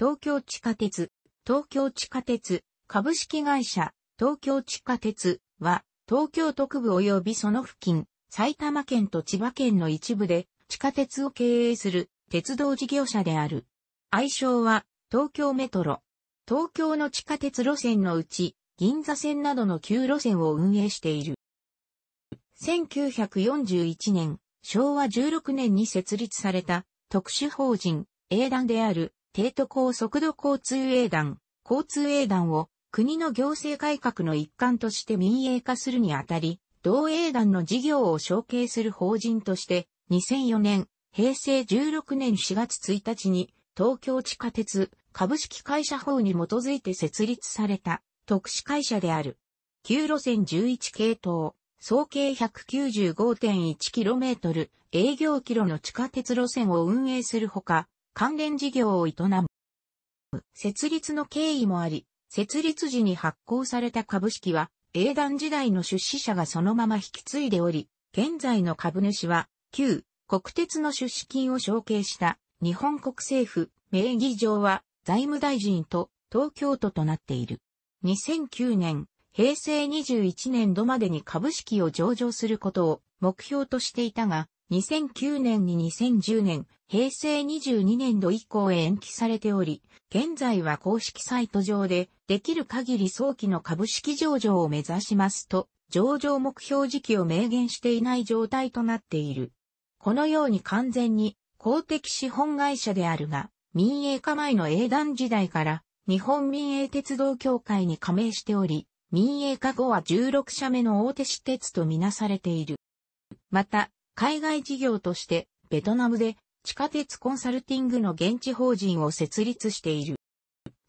東京地下鉄、東京地下鉄、株式会社、東京地下鉄は、東京都区部及びその付近、埼玉県と千葉県の一部で、地下鉄を経営する鉄道事業者である。愛称は、東京メトロ。東京の地下鉄路線のうち、銀座線などの旧路線を運営している。1941年、昭和16年に設立された特殊法人、英断である帝都高速度交通営団、交通営団を国の行政改革の一環として民営化するにあたり、同営団の事業を承継する法人として、2004年、平成16年4月1日に、東京地下鉄株式会社法に基づいて設立された特殊会社である。旧路線11系統、総計 195.1km 営業キロの地下鉄路線を運営するほか、関連事業を営む。設立の経緯もあり、設立時に発行された株式は、英断時代の出資者がそのまま引き継いでおり、現在の株主は、旧国鉄の出資金を承継した日本国政府名義上は財務大臣と東京都となっている。2009年、平成21年度までに株式を上場することを目標としていたが、2009年に2010年、平成22年度以降へ延期されており、現在は公式サイト上で、できる限り早期の株式上場を目指しますと、上場目標時期を明言していない状態となっている。このように完全に公的資本会社であるが、民営化前の英断時代から日本民営鉄道協会に加盟しており、民営化後は16社目の大手私鉄とみなされている。また、海外事業として、ベトナムで地下鉄コンサルティングの現地法人を設立している。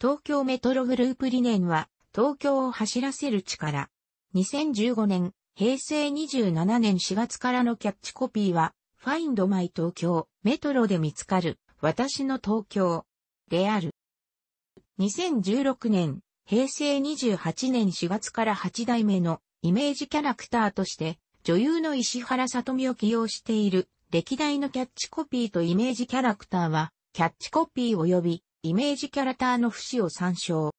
東京メトログループ理念は、東京を走らせる力。2015年、平成27年4月からのキャッチコピーは、Find My 東京、メトロで見つかる、私の東京、である。2016年、平成28年4月から8代目のイメージキャラクターとして、女優の石原さとみを起用している歴代のキャッチコピーとイメージキャラクターは、キャッチコピー及びイメージキャラクターの節を参照。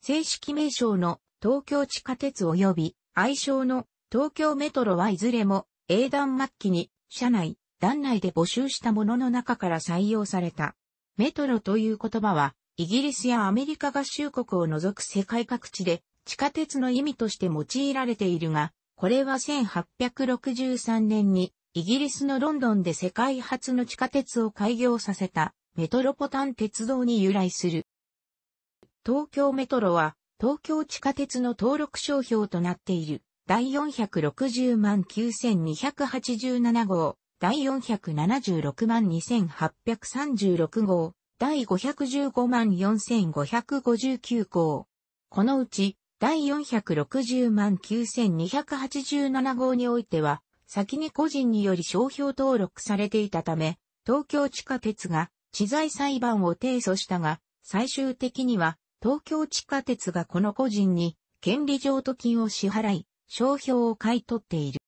正式名称の東京地下鉄及び愛称の東京メトロはいずれも英断末期に社内、団内で募集したものの中から採用された。メトロという言葉はイギリスやアメリカ合衆国を除く世界各地で地下鉄の意味として用いられているが、これは1863年にイギリスのロンドンで世界初の地下鉄を開業させたメトロポタン鉄道に由来する。東京メトロは東京地下鉄の登録商標となっている第460万9287号、第476万2836号、第515万4559号。このうち第460万9287号においては、先に個人により商標登録されていたため、東京地下鉄が知財裁判を提訴したが、最終的には東京地下鉄がこの個人に権利譲渡金を支払い、商標を買い取っている。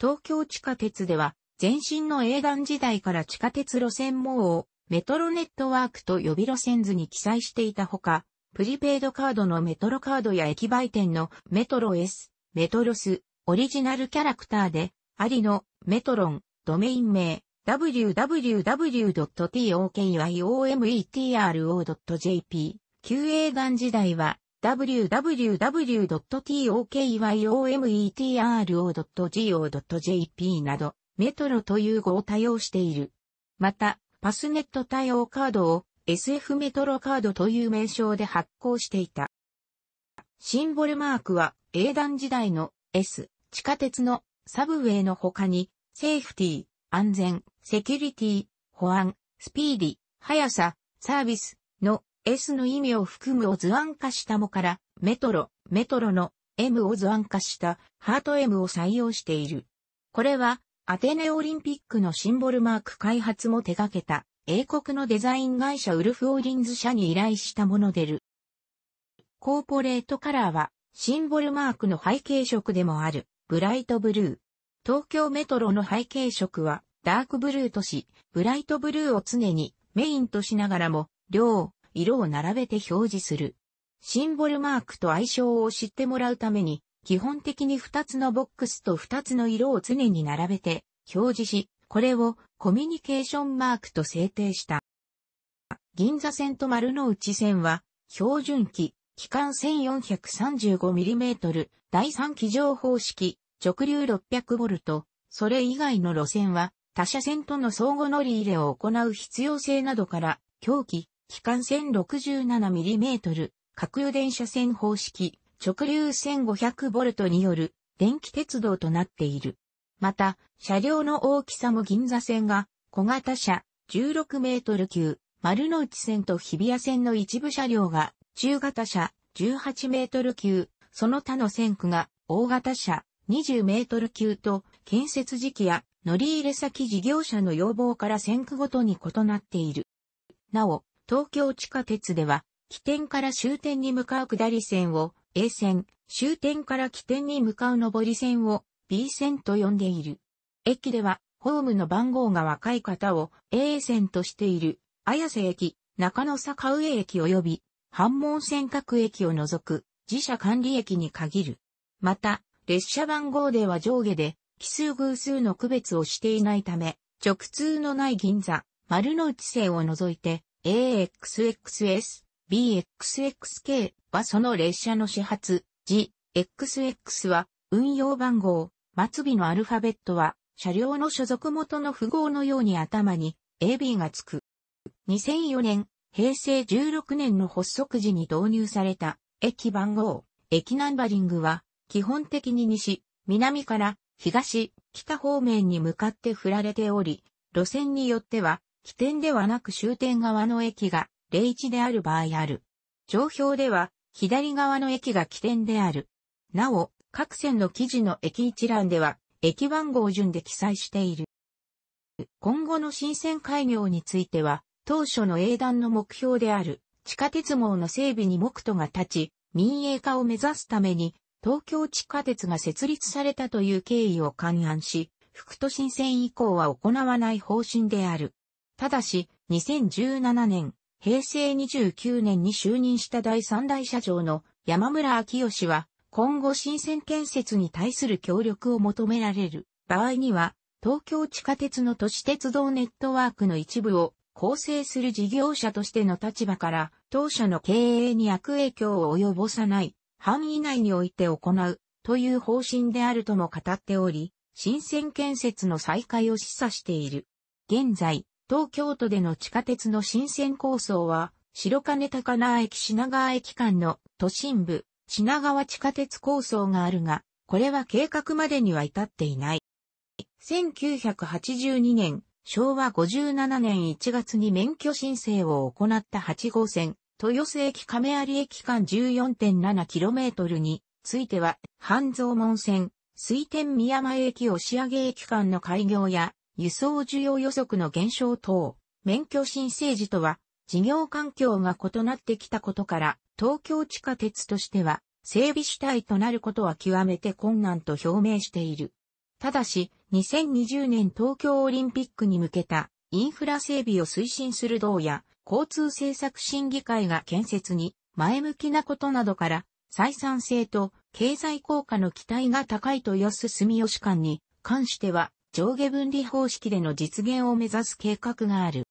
東京地下鉄では、前身の英断時代から地下鉄路線網をメトロネットワークと予備路線図に記載していたほか、プリペイドカードのメトロカードや駅売店のメトロ S、メトロス、オリジナルキャラクターで、ありの、メトロン、ドメイン名、www.tokyometro.jp、旧英眼時代は、www.tokyometro.go.jp など、メトロという語を多用している。また、パスネット対応カードを SF メトロカードという名称で発行していた。シンボルマークは英断時代の S、地下鉄のサブウェイの他に、セーフティー、安全、セキュリティ、保安、スピーディ、速さ、サービスの S の意味を含むを図案化したもから、メトロ、メトロの M を図案化したハート M を採用している。これはアテネオリンピックのシンボルマーク開発も手掛けた英国のデザイン会社ウルフ・オーリンズ社に依頼したものでる。コーポレートカラーはシンボルマークの背景色でもあるブライトブルー。東京メトロの背景色はダークブルーとし、ブライトブルーを常にメインとしながらも、量、色を並べて表示する。シンボルマークと相性を知ってもらうために、基本的に2つのボックスと2つの色を常に並べて表示し、これをコミュニケーションマークと制定した。銀座線と丸の内線は、標準機、機関 1435mm、第3機情報式、直流 600V、それ以外の路線は、他社線との相互乗り入れを行う必要性などから、狂気、機関 1067mm、各油電車線方式、直流 1500V による電気鉄道となっている。また、車両の大きさも銀座線が小型車16メートル級、丸の内線と日比谷線の一部車両が中型車18メートル級、その他の線区が大型車20メートル級と建設時期や乗り入れ先事業者の要望から線区ごとに異なっている。なお、東京地下鉄では、起点から終点に向かう下り線を A 線、終点から起点に向かう上り線を B 線と呼んでいる。駅では、ホームの番号が若い方を A 線としている、綾瀬駅、中野坂上駅及び、半門線各駅を除く、自社管理駅に限る。また、列車番号では上下で、奇数偶数の区別をしていないため、直通のない銀座、丸の内線を除いて、AXXS、BXXK はその列車の始発、GXX は運用番号、末尾のアルファベットは、車両の所属元の符号のように頭に AB がつく。2004年、平成16年の発足時に導入された駅番号、駅ナンバリングは、基本的に西、南から東、北方面に向かって振られており、路線によっては、起点ではなく終点側の駅が0 1である場合ある。上表では、左側の駅が起点である。なお、各線の記事の駅一覧では、駅番号順で記載している。今後の新線開業については、当初の英断の目標である地下鉄網の整備に目途が立ち、民営化を目指すために、東京地下鉄が設立されたという経緯を勘案し、副都心線以降は行わない方針である。ただし、2017年、平成29年に就任した第三大社長の山村明義は、今後新線建設に対する協力を求められる場合には、東京地下鉄の都市鉄道ネットワークの一部を構成する事業者としての立場から、当社の経営に悪影響を及ぼさない範囲内において行うという方針であるとも語っており、新線建設の再開を示唆している。現在、東京都での地下鉄の新線構想は、白金高輪駅品川駅間の都心部、品川地下鉄構想があるが、これは計画までには至っていない。1982年、昭和57年1月に免許申請を行った8号線、豊洲駅亀有駅間 14.7km については、半蔵門線、水天宮前駅押上駅間の開業や、輸送需要予測の減少等、免許申請時とは事業環境が異なってきたことから、東京地下鉄としては、整備主体となることは極めて困難と表明している。ただし、2020年東京オリンピックに向けたインフラ整備を推進する道や交通政策審議会が建設に前向きなことなどから採算性と経済効果の期待が高いとよす住吉間に関しては上下分離方式での実現を目指す計画がある。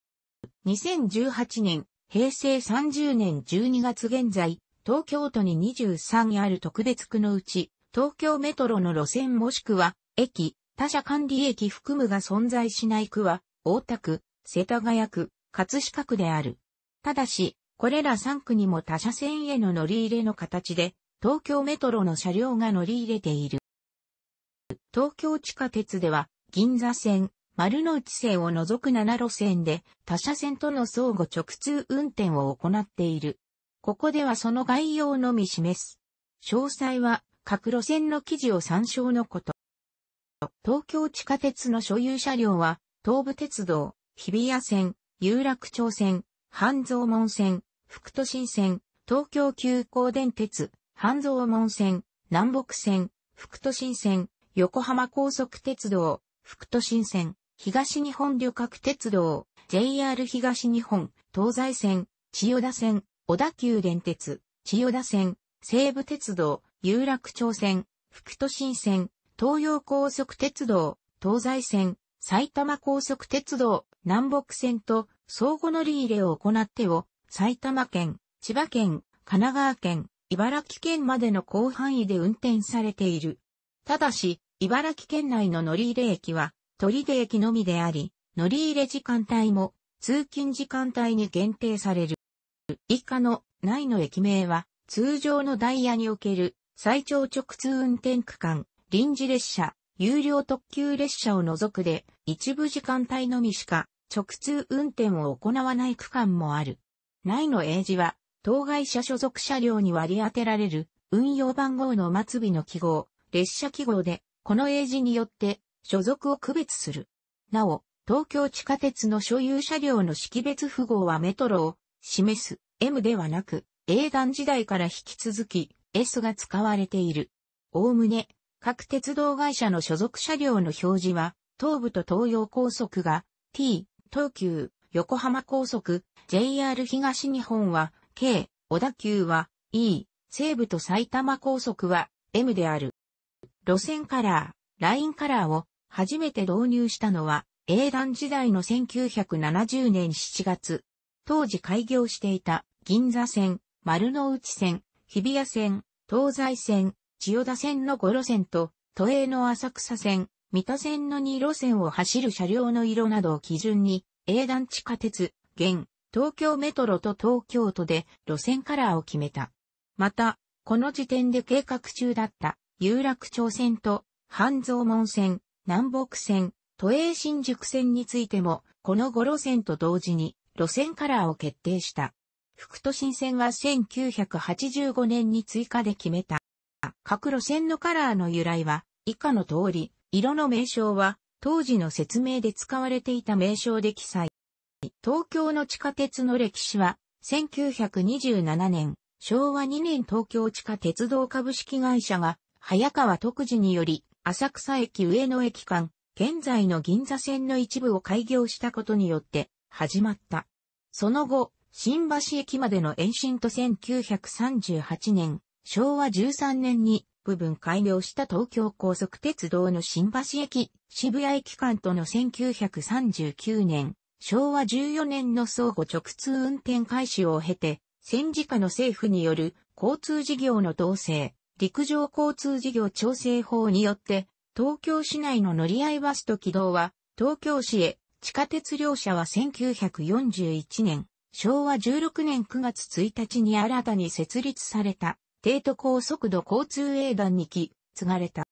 2018年、平成30年12月現在、東京都に23ある特別区のうち、東京メトロの路線もしくは、駅、他社管理駅含むが存在しない区は、大田区、世田谷区、葛飾区である。ただし、これら3区にも他社線への乗り入れの形で、東京メトロの車両が乗り入れている。東京地下鉄では、銀座線、丸の内線を除く7路線で他社線との相互直通運転を行っている。ここではその概要のみ示す。詳細は各路線の記事を参照のこと。東京地下鉄の所有車両は東武鉄道、日比谷線、有楽町線、半蔵門線、副都心線、東京急行電鉄、半蔵門線、南北線、副都心線、横浜高速鉄道、副都心線。東日本旅客鉄道、JR 東日本、東西線、千代田線、小田急電鉄、千代田線、西武鉄道、有楽町線、福都新線、東洋高速鉄道、東西線、埼玉高速鉄道、南北線と相互乗り入れを行ってを、埼玉県、千葉県、神奈川県、茨城県までの広範囲で運転されている。ただし、茨城県内の乗り入れ駅は、取出駅のみであり、乗り入れ時間帯も通勤時間帯に限定される。以下の内の駅名は通常のダイヤにおける最長直通運転区間、臨時列車、有料特急列車を除くで一部時間帯のみしか直通運転を行わない区間もある。内の英字は当該車所属車両に割り当てられる運用番号の末尾の記号、列車記号で、この英字によって所属を区別する。なお、東京地下鉄の所有車両の識別符号はメトロを示す M ではなく、英断時代から引き続き S が使われている。おおむね、各鉄道会社の所属車両の表示は、東部と東洋高速が T、東急、横浜高速、JR 東日本は K、小田急は E、西部と埼玉高速は M である。路線カラー、ラインカラーを初めて導入したのは、英断時代の1970年7月、当時開業していた銀座線、丸の内線、日比谷線、東西線、千代田線の5路線と、都営の浅草線、三田線の2路線を走る車両の色などを基準に、英断地下鉄、現、東京メトロと東京都で路線カラーを決めた。また、この時点で計画中だった有楽町線と半蔵門線、南北線、都営新宿線についても、この5路線と同時に路線カラーを決定した。副都心線は1985年に追加で決めた。各路線のカラーの由来は、以下の通り、色の名称は、当時の説明で使われていた名称で記載。東京の地下鉄の歴史は、1927年、昭和2年東京地下鉄道株式会社が、早川徳次により、浅草駅上野駅間、現在の銀座線の一部を開業したことによって始まった。その後、新橋駅までの延伸と1938年、昭和13年に部分改良した東京高速鉄道の新橋駅、渋谷駅間との1939年、昭和14年の相互直通運転開始を経て、戦時下の政府による交通事業の統制、陸上交通事業調整法によって、東京市内の乗り合いバスと軌道は、東京市へ、地下鉄両社は1941年、昭和16年9月1日に新たに設立された、帝都高速度交通営団に来継がれた。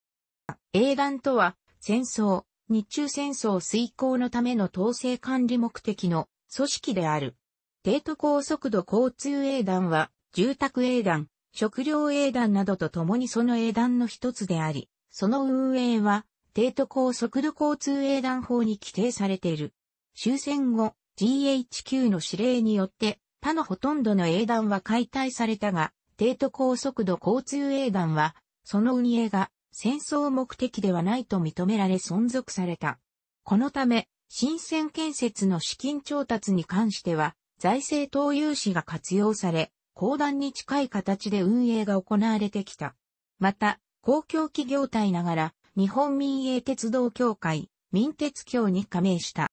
営団とは、戦争、日中戦争遂行のための統制管理目的の組織である。帝都高速度交通営団は、住宅営団、食料営団などと共にその営団の一つであり、その運営は、帝都高速度交通営団法に規定されている。終戦後、GHQ の指令によって、他のほとんどの営団は解体されたが、帝都高速度交通営団は、その運営が戦争目的ではないと認められ存続された。このため、新線建設の資金調達に関しては、財政投融資が活用され、公団に近い形で運営が行われてきた。また、公共企業体ながら、日本民営鉄道協会、民鉄協に加盟した。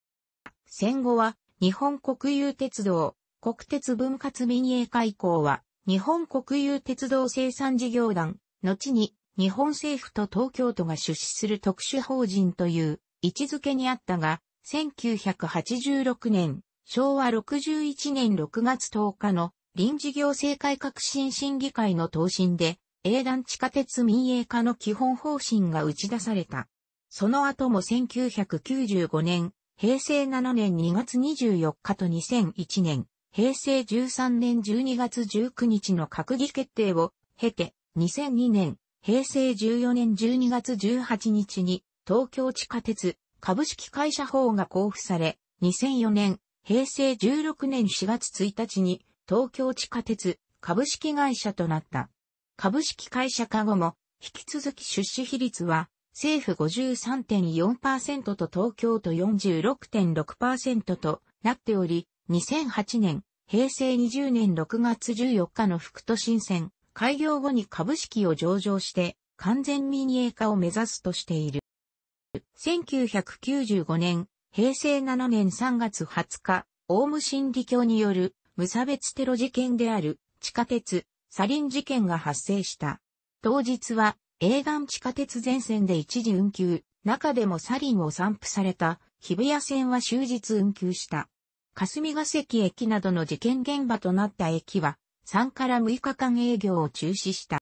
戦後は、日本国有鉄道、国鉄分割民営化以降は、日本国有鉄道生産事業団、後に日本政府と東京都が出資する特殊法人という位置づけにあったが、1986年、昭和61年6月10日の臨時行政改革新審議会の答申で、英断地下鉄民営化の基本方針が打ち出された。その後も1995年、平成7年2月24日と2001年、平成13年12月19日の閣議決定を経て、2002年、平成14年12月18日に東京地下鉄株式会社法が交付され、2004年、平成16年4月1日に東京地下鉄株式会社となった。株式会社化後も引き続き出資比率は政府53.4%と東京都46.6%となっており、2008年、平成20年6月14日の福都新選、開業後に株式を上場して完全民営化を目指すとしている。1995年、平成7年3月20日、オウム真理教による無差別テロ事件である地下鉄サリン事件が発生した。当日は沿岸地下鉄全線で一時運休、中でもサリンを散布された日比谷線は終日運休した。霞ヶ関駅などの事件現場となった駅は3から6日間営業を中止した。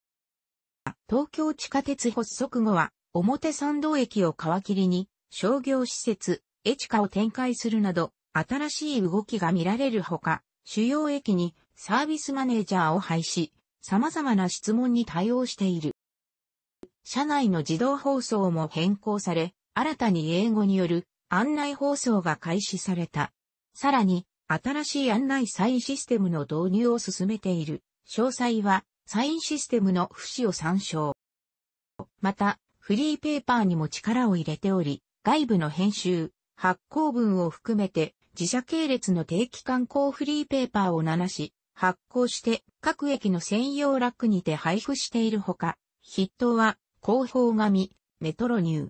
東京地下鉄発足後は表参道駅を皮切りに商業施設、エチカを展開するなど新しい動きが見られるほか、主要駅にサービスマネージャーを配し、様々な質問に対応している。社内の自動放送も変更され、新たに英語による案内放送が開始された。さらに、新しい案内サインシステムの導入を進めている。詳細は、サインシステムの不死を参照。また、フリーペーパーにも力を入れており、外部の編集、発行文を含めて自社系列の定期観光フリーペーパーを7紙、発行して各駅の専用ラックにて配布しているほか、筆頭は広報紙、メトロニュー。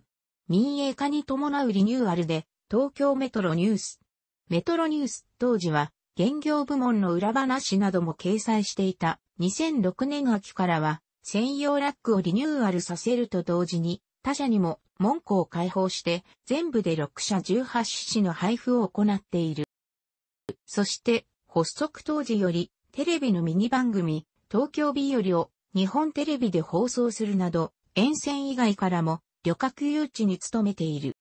民営化に伴うリニューアルで、東京メトロニュース。メトロニュース当時は、現業部門の裏話なども掲載していた2006年秋からは、専用ラックをリニューアルさせると同時に、他社にも門戸を開放して全部で6社18紙の配布を行っている。そして発足当時よりテレビのミニ番組東京日和を日本テレビで放送するなど沿線以外からも旅客誘致に努めている。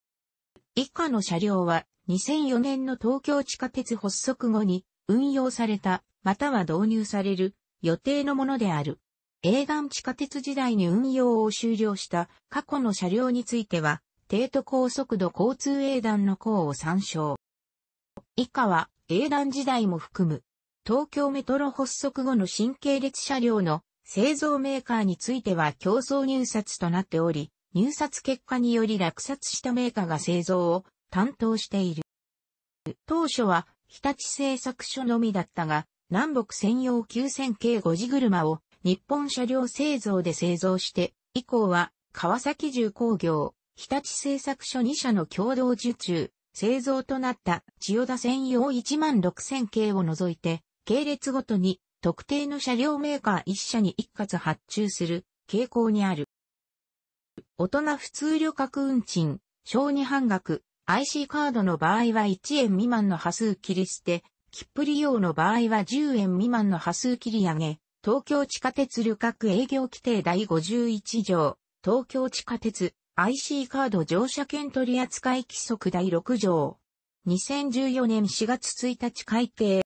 以下の車両は2004年の東京地下鉄発足後に運用されたまたは導入される予定のものである。英団地下鉄時代に運用を終了した過去の車両については、帝都高速度交通営団の項を参照。以下は、営団時代も含む、東京メトロ発足後の新系列車両の製造メーカーについては競争入札となっており、入札結果により落札したメーカーが製造を担当している。当初は日立製作所のみだったが、南北専用9000系5時車を日本車両製造で製造して、以降は川崎重工業、日立製作所2社の共同受注、製造となった千代田専用16000系を除いて、系列ごとに特定の車両メーカー1社に一括発注する傾向にある。大人普通旅客運賃、小児半額、IC カードの場合は1円未満の波数切り捨て、切符利用の場合は10円未満の波数切り上げ、東京地下鉄旅客営業規定第51条、東京地下鉄 IC カード乗車券取扱規則第6条。2014年4月1日改定。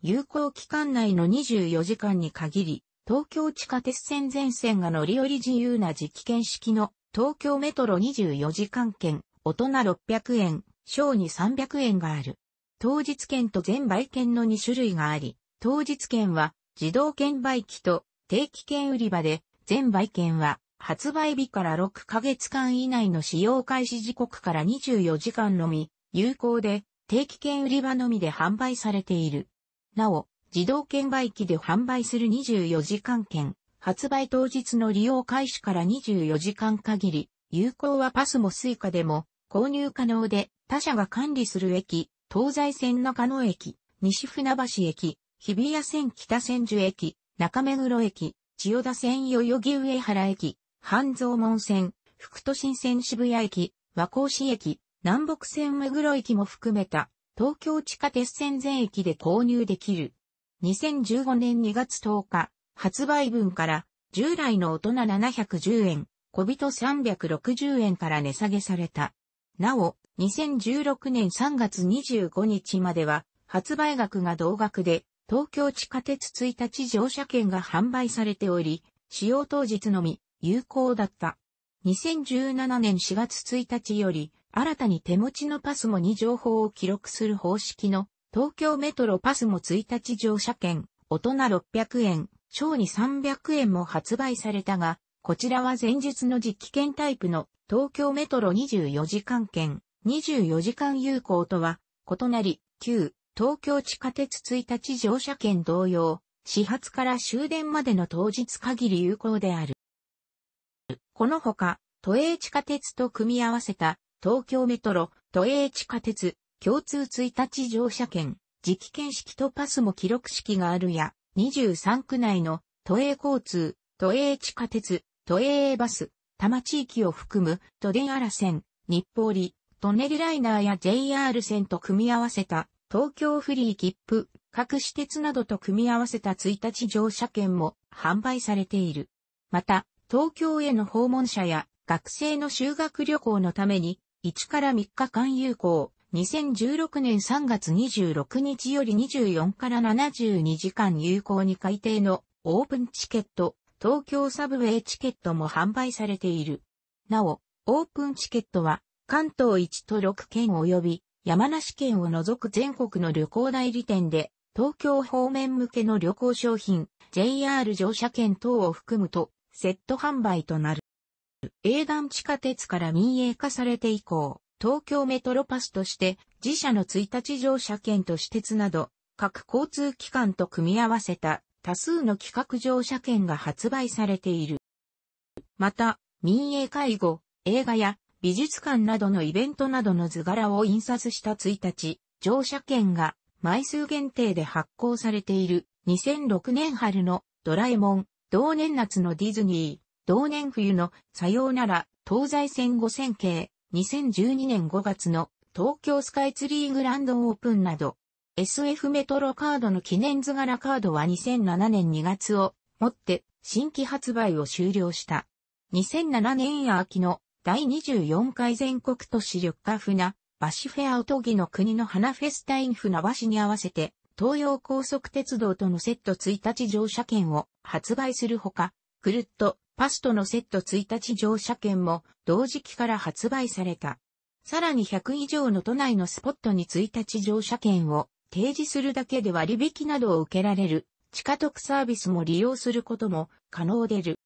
有効期間内の24時間に限り、東京地下鉄線全線が乗り降り自由な時期券式の東京メトロ24時間券、大人600円、小に300円がある。当日券と全売券の2種類があり、当日券は自動券売機と定期券売り場で、全売券は発売日から6ヶ月間以内の使用開始時刻から24時間のみ、有効で定期券売り場のみで販売されている。なお、自動券売機で販売する24時間券、発売当日の利用開始から24時間限り、有効はパスもスイカでも購入可能で、他社が管理する駅、東西線中野駅、西船橋駅、日比谷線北千住駅、中目黒駅、千代田線代々木上原駅、半蔵門線、福都新線渋谷駅、和光市駅、南北線目黒駅も含めた、東京地下鉄線全駅で購入できる。2015年2月10日、発売分から、従来の大人710円、小人360円から値下げされた。なお、2016年3月25日までは、発売額が同額で、東京地下鉄1日乗車券が販売されており、使用当日のみ有効だった。2017年4月1日より、新たに手持ちのパスモに情報を記録する方式の東京メトロパスモ1日乗車券、大人600円、小に300円も発売されたが、こちらは前日の実期券タイプの東京メトロ24時間券、24時間有効とは異なり、旧東京地下鉄1日乗車券同様、始発から終電までの当日限り有効である。このほか、都営地下鉄と組み合わせた東京メトロ、都営地下鉄、共通1日乗車券、磁気券式とパスも記録式があるや、23区内の都営交通、都営地下鉄、都営バス、多摩地域を含む都電荒線、日暮里、トネルライナーや JR 線と組み合わせた東京フリー切符、各私鉄などと組み合わせた1日乗車券も販売されている。また、東京への訪問者や学生の修学旅行のために、1から3日間有効、2016年3月26日より24から72時間有効に改定のオープンチケット、東京サブウェイチケットも販売されている。なお、オープンチケットは関東1都6県及び山梨県を除く全国の旅行代理店で、東京方面向けの旅行商品、JR 乗車券等を含むと、セット販売となる。営団地下鉄から民営化されて以降、東京メトロパスとして、自社の1日乗車券と私鉄など、各交通機関と組み合わせた多数の企画乗車券が発売されている。また、民営介護、映画や美術館などのイベントなどの図柄を印刷した1日、乗車券が枚数限定で発行されている2006年春のドラえもん、同年夏のディズニー、同年冬のさようなら東西線5000系、2012年5月の東京スカイツリーグランドオープンなど、SF メトロカードの記念図柄カードは2007年2月をもって新規発売を終了した。2007年秋の第24回全国都市緑化船、バシフェアおとぎの国の花フェスタイン船橋に合わせて、東洋高速鉄道とのセット1日乗車券を発売するほか、クルッとパスとのセット1日乗車券も同時期から発売された。さらに100以上の都内のスポットに1日乗車券を提示するだけで割引などを受けられる地下特サービスも利用することも可能でる。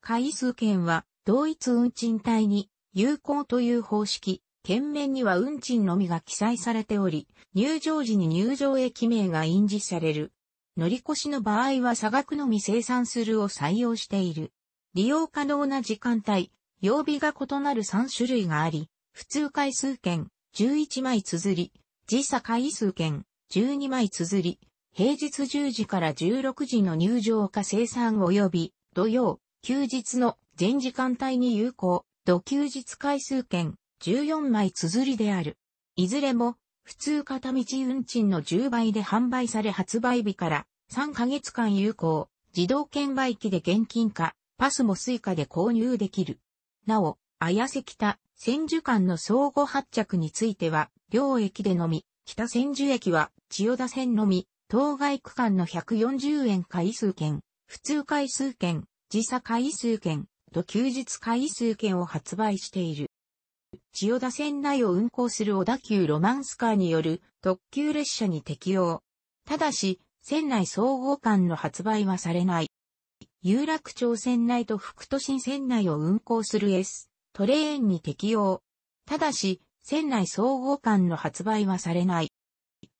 回数券は同一運賃帯に有効という方式、県面には運賃のみが記載されており、入場時に入場駅名が印字される。乗り越しの場合は差額のみ生産するを採用している。利用可能な時間帯、曜日が異なる3種類があり、普通回数券、11枚綴り、時差回数券、12枚綴り、平日10時から16時の入場か生産及び、土曜、休日の全時間帯に有効、土休日回数券、14枚綴りである。いずれも、普通片道運賃の10倍で販売され発売日から3ヶ月間有効、自動券売機で現金化、パスもスイカで購入できる。なお、綾瀬北、千住間の相互発着については、両駅でのみ、北千住駅は千代田線のみ、当該区間の140円回数券、普通回数券、時差回数券、と休日回数券を発売している。千代田線内を運行する小田急ロマンスカーによる特急列車に適用。ただし、線内総合間の発売はされない。有楽町線内と副都心線内を運行する S トレーンに適用。ただし、線内総合間の発売はされない。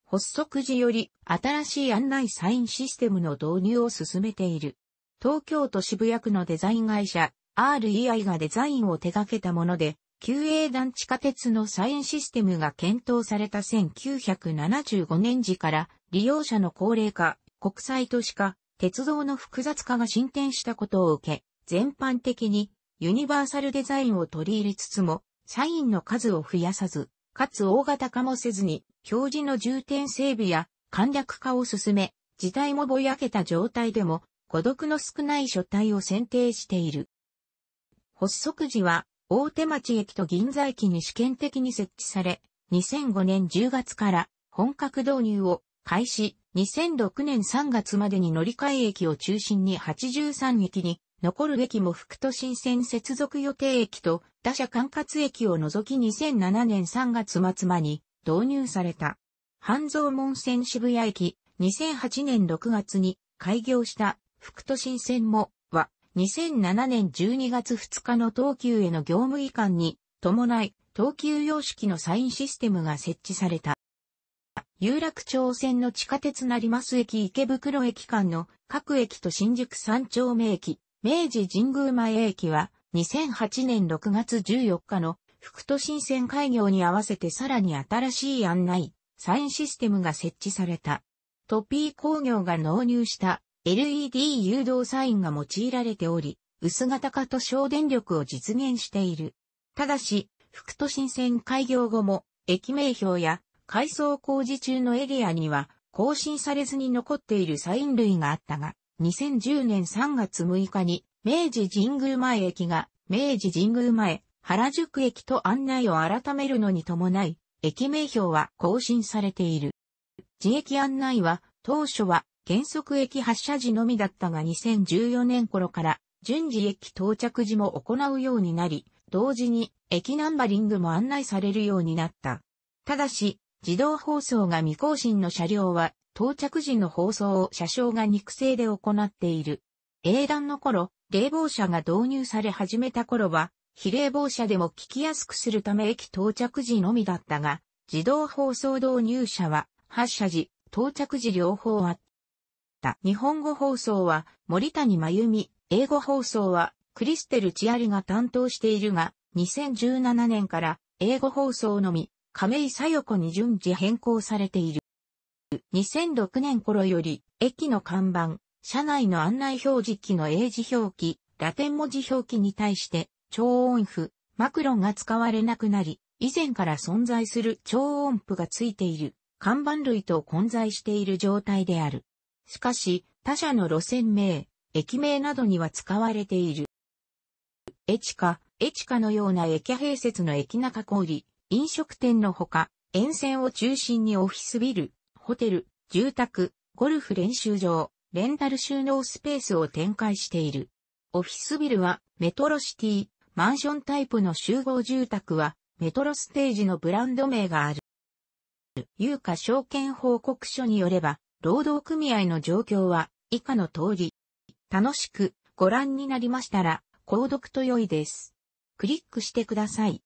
発足時より新しい案内サインシステムの導入を進めている。東京都渋谷区のデザイン会社 REI がデザインを手掛けたもので、旧営団地下鉄のサインシステムが検討された1975年時から利用者の高齢化、国際都市化、鉄道の複雑化が進展したことを受け、全般的にユニバーサルデザインを取り入れつつも、サインの数を増やさず、かつ大型化もせずに、表示の重点整備や簡略化を進め、事態もぼやけた状態でも孤独の少ない書体を選定している。発足時は、大手町駅と銀座駅に試験的に設置され、2005年10月から本格導入を開始、2006年3月までに乗り換え駅を中心に83駅に、残る駅も副都心線接続予定駅と他社管轄駅を除き2007年3月末まに導入された。半蔵門線渋谷駅、2008年6月に開業した福都新線も、は、2007年12月2日の東急への業務移管に伴い、東急様式のサインシステムが設置された。有楽町線の地下鉄成増駅池袋駅間の各駅と新宿三丁目駅、明治神宮前駅は2008年6月14日の福都新線開業に合わせてさらに新しい案内、サインシステムが設置された。トピー工業が納入した LED 誘導サインが用いられており、薄型化と省電力を実現している。ただし、副都心線開業後も、駅名標や改装工事中のエリアには、更新されずに残っているサイン類があったが、2010年3月6日に、明治神宮前駅が、明治神宮前、原宿駅と案内を改めるのに伴い、駅名標は更新されている。自駅案内は、当初は原則駅発車時のみだったが2014年頃から順次駅到着時も行うようになり、同時に駅ナンバリングも案内されるようになった。ただし、自動放送が未更新の車両は到着時の放送を車掌が肉声で行っている。英断の頃、冷房車が導入され始めた頃は、非冷房車でも聞きやすくするため駅到着時のみだったが、自動放送導入車は発車時、到着時両方あっ。日本語放送は森谷真由美、英語放送はクリステル・チアリが担当しているが、2017年から英語放送のみ、亀井さよ子に順次変更されている。2006年頃より、駅の看板、車内の案内表示機の英字表記、ラテン文字表記に対して、超音符、マクロンが使われなくなり、以前から存在する超音符がついている、看板類と混在している状態である。しかし、他社の路線名、駅名などには使われている。エチカ、エチカのような駅併設の駅中小売、飲食店のほか、沿線を中心にオフィスビル、ホテル、住宅、ゴルフ練習場、レンタル収納スペースを展開している。オフィスビルはメトロシティ、マンションタイプの集合住宅はメトロステージのブランド名がある。有価証券報告書によれば、労働組合の状況は以下の通り。楽しくご覧になりましたら、購読と良いです。クリックしてください。